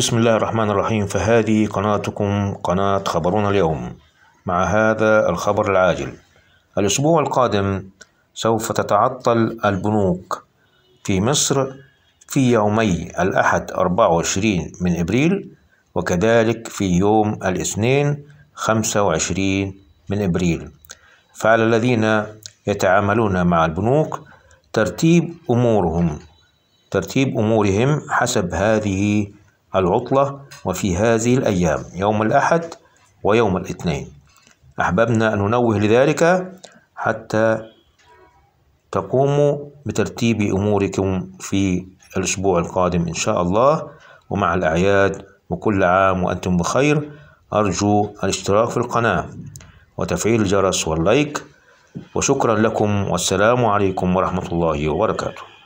بسم الله الرحمن الرحيم فهذه قناتكم قناة خبرنا اليوم مع هذا الخبر العاجل الأسبوع القادم سوف تتعطل البنوك في مصر في يومي الأحد 24 من إبريل وكذلك في يوم الاثنين 25 من إبريل فعلى الذين يتعاملون مع البنوك ترتيب أمورهم ترتيب أمورهم حسب هذه العطلة وفي هذه الأيام يوم الأحد ويوم الاثنين أحببنا أن ننوه لذلك حتى تقوموا بترتيب أموركم في الأسبوع القادم إن شاء الله ومع الأعياد وكل عام وأنتم بخير أرجو الاشتراك في القناة وتفعيل الجرس واللايك وشكرا لكم والسلام عليكم ورحمة الله وبركاته